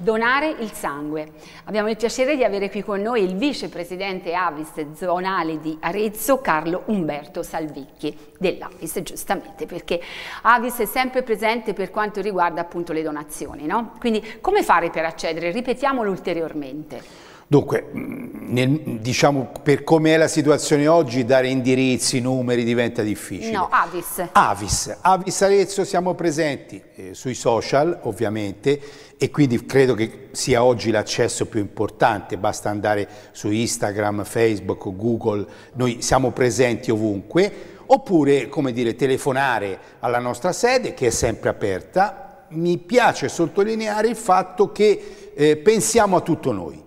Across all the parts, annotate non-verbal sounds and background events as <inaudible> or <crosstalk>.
donare il sangue. Abbiamo il piacere di avere qui con noi il vicepresidente Avis zonale di Arezzo, Carlo Umberto Salvicchi dell'Avis, giustamente, perché Avis è sempre presente per quanto riguarda appunto le donazioni, no? Quindi come fare per accedere? Ripetiamolo ulteriormente. Dunque, mm, nel, diciamo, per come è la situazione oggi, dare indirizzi, numeri diventa difficile. No, Avis. Avis, Avis Arezzo siamo presenti eh, sui social ovviamente e quindi credo che sia oggi l'accesso più importante, basta andare su Instagram, Facebook, Google, noi siamo presenti ovunque, oppure come dire, telefonare alla nostra sede che è sempre aperta. Mi piace sottolineare il fatto che eh, pensiamo a tutto noi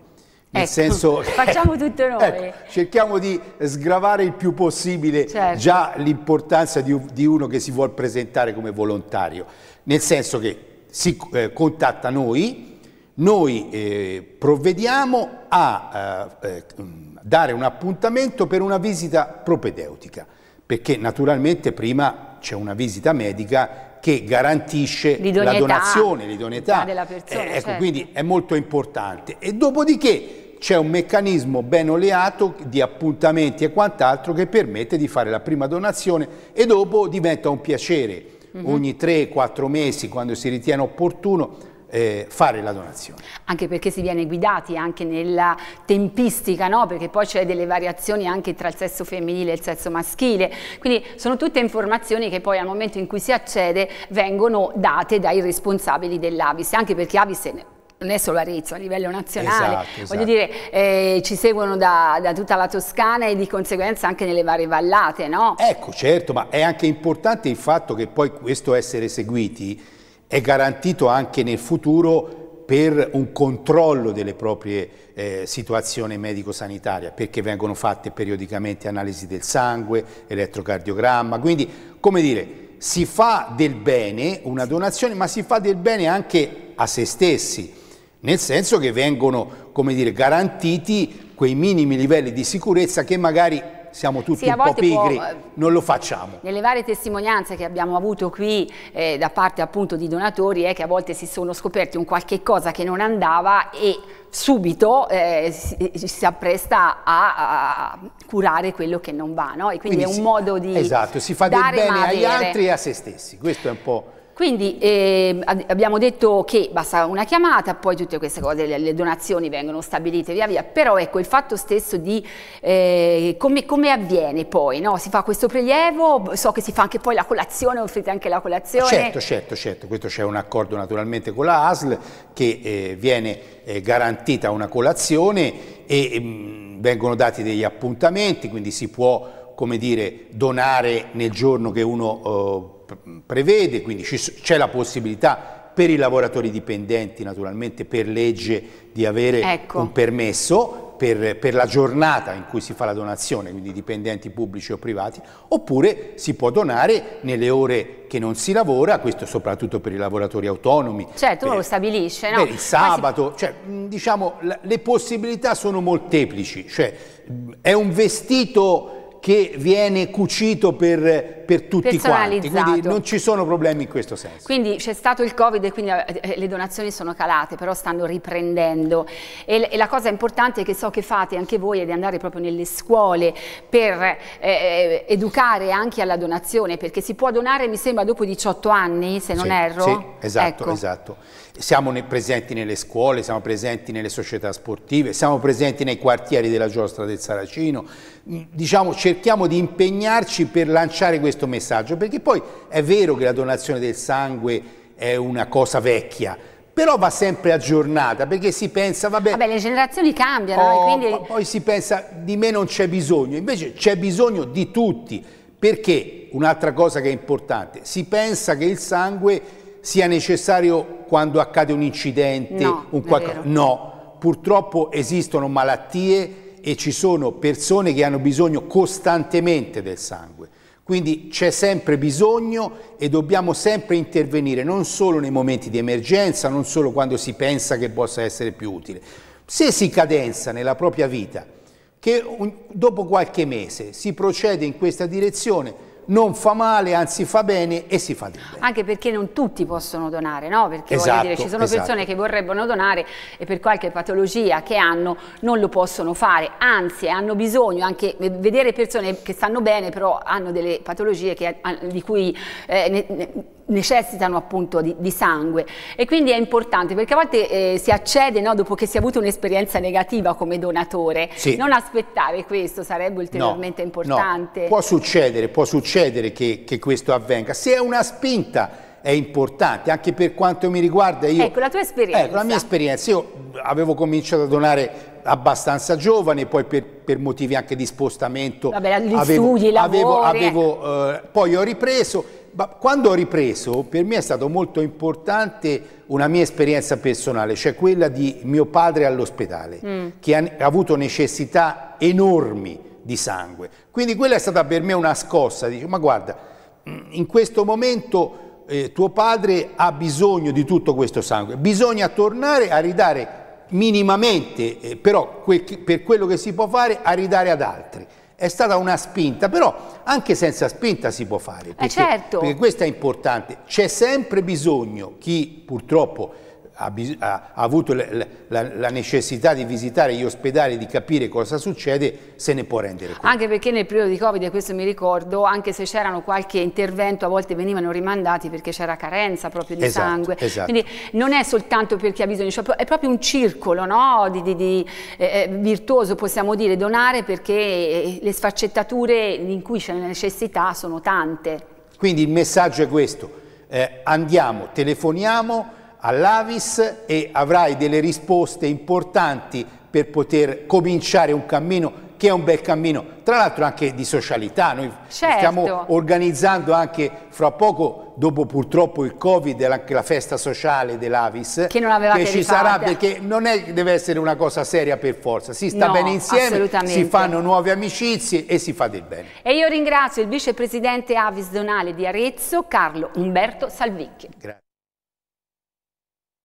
nel ecco, senso, <laughs> facciamo tutto noi. Ecco, cerchiamo di sgravare il più possibile certo. già l'importanza di, di, uno che si vuole presentare come volontario. Nel senso che si eh, contatta noi, noi eh, provvediamo a eh, eh dare un appuntamento per una visita propedeutica, perché naturalmente prima c'è una visita medica che garantisce la donazione, l'idoneità della persona. Eh, ecco, certo. quindi è molto importante. E dopodiché c'è un meccanismo ben oleato di appuntamenti e quant'altro che permette di fare la prima donazione e dopo diventa un piacere mm -hmm. ogni 3-4 mesi quando si ritiene opportuno eh, fare la donazione. Anche perché si viene guidati anche nella tempistica, no? perché poi c'è delle variazioni anche tra il sesso femminile e il sesso maschile, quindi sono tutte informazioni che poi al momento in cui si accede vengono date dai responsabili dell'Avis, anche perché Avis non è solo Arezzo, a livello nazionale, esatto, esatto. voglio dire, eh, ci seguono da, da, tutta la Toscana e di conseguenza anche nelle varie vallate, no? Ecco, certo, ma è anche importante il fatto che poi questo essere seguiti è garantito anche nel futuro per un controllo delle proprie eh, situazioni medico-sanitarie, perché vengono fatte periodicamente analisi del sangue, elettrocardiogramma, quindi, come dire, si fa del bene una donazione, ma si fa del bene anche a se stessi nel senso che vengono dire, garantiti quei minimi livelli di sicurezza che magari siamo tutti sì, un po' pigri, può, eh, non lo facciamo. Nelle varie testimonianze che abbiamo avuto qui eh, da parte appunto di donatori è eh, che a volte si sono scoperti un qualche cosa che non andava e subito eh, si, si, appresta a, a, curare quello che non va, no? E quindi, quindi è un si, modo di Esatto, si fa del bene agli altri e a se stessi, questo è un po' Quindi eh, abbiamo detto che basta una chiamata, poi tutte queste cose, le, le donazioni vengono stabilite via via, però ecco il fatto stesso di eh, come, come, avviene poi, no? si fa questo prelievo, so che si fa anche poi la colazione, offrite anche la colazione. Certo, certo, certo, questo c'è un accordo naturalmente con la ASL che eh, viene eh, garantita una colazione e mh, ehm, vengono dati degli appuntamenti, quindi si può come dire, donare nel giorno che uno eh, prevede, quindi c'è la possibilità per i lavoratori dipendenti naturalmente per legge di avere ecco. un permesso per, per, la giornata in cui si fa la donazione, quindi dipendenti pubblici o privati, oppure si può donare nelle ore che non si lavora, questo soprattutto per i lavoratori autonomi. Certo, per, lo stabilisce, no? Per il sabato, si... cioè, diciamo, le possibilità sono molteplici, cioè, è un vestito che viene cucito per, per tutti quanti, quindi non ci sono problemi in questo senso. Quindi c'è stato il Covid e quindi eh, eh, le donazioni sono calate, però stanno riprendendo e, e la cosa importante che so che fate anche voi è di andare proprio nelle scuole per eh, eh educare anche alla donazione, perché si può donare mi sembra dopo 18 anni, se non sì, erro. Sì, esatto, ecco. esatto. Siamo ne presenti nelle scuole, siamo presenti nelle società sportive, siamo presenti nei quartieri della giostra del Saracino, diciamo cerchiamo cerchiamo di impegnarci per lanciare questo messaggio, perché poi è vero che la donazione del sangue è una cosa vecchia, però va sempre aggiornata perché si pensa vabbè, vabbè le generazioni cambiano eh, oh, quindi... poi si pensa di me non c'è bisogno invece c'è bisogno di tutti perché un'altra cosa che è importante si pensa che il sangue sia necessario quando accade un incidente no, un qualcosa no purtroppo esistono malattie e ci sono persone che hanno bisogno costantemente del sangue. Quindi c'è sempre bisogno e dobbiamo sempre intervenire, non solo nei momenti di emergenza, non solo quando si pensa che possa essere più utile. Se si cadenza nella propria vita, che dopo qualche mese si procede in questa direzione, non fa male, anzi fa bene e si fa di bene. Anche perché non tutti possono donare, no? Perché esatto, dire, ci sono esatto. persone che vorrebbero donare e per qualche patologia che hanno non lo possono fare, anzi hanno bisogno anche vedere persone che stanno bene però hanno delle patologie che, di cui eh, ne, ne, necessitano appunto di, di, sangue e quindi è importante perché a volte eh, si accede no, dopo che si è avuto un'esperienza negativa come donatore, sì. non aspettare questo sarebbe ulteriormente no, importante. No. Può succedere, può succedere succedere che, che questo avvenga. Se è una spinta è importante, anche per quanto mi riguarda io... Ecco, la tua esperienza. Ecco, la mia esperienza. Io avevo cominciato a donare abbastanza giovane, poi per, per motivi anche di spostamento... Vabbè, gli avevo, studi, avevo, eh, eh. avevo eh, Poi ho ripreso, ma quando ho ripreso per me è stato molto importante una mia esperienza personale, cioè quella di mio padre all'ospedale, mm. che ha, ha avuto necessità enormi di sangue. Quindi quella è stata per me una scossa, dice ma guarda, mm, in questo momento eh, tuo padre ha bisogno di tutto questo sangue, bisogna tornare a ridare minimamente, eh, però quel, per quello che si può fare, a ridare ad altri. È stata una spinta, però anche senza spinta si può fare, eh, perché, eh certo. perché questo è importante. C'è sempre bisogno, chi purtroppo ha, ha, avuto la, la, la, necessità di visitare gli ospedali, di capire cosa succede, se ne può rendere conto. Anche perché nel periodo di Covid, questo mi ricordo, anche se c'erano qualche intervento, a volte venivano rimandati perché c'era carenza proprio di esatto, sangue. Esatto. Quindi non è soltanto per chi ha bisogno, cioè è proprio un circolo no? di, di, di, eh, eh virtuoso, possiamo dire, donare perché eh, le sfaccettature in cui c'è la necessità sono tante. Quindi il messaggio è questo, eh, andiamo, telefoniamo, all'Avis e avrai delle risposte importanti per poter cominciare un cammino che è un bel cammino, tra l'altro anche di socialità, noi certo. stiamo organizzando anche fra poco, dopo purtroppo il Covid, anche la festa sociale dell'Avis, che non aveva che ci rifate. sarà perché non è, deve essere una cosa seria per forza, si sta no, bene insieme, si fanno nuove amicizie e si fa del bene. E io ringrazio il vicepresidente Avis Donale di Arezzo, Carlo Umberto Salvicchi. Grazie.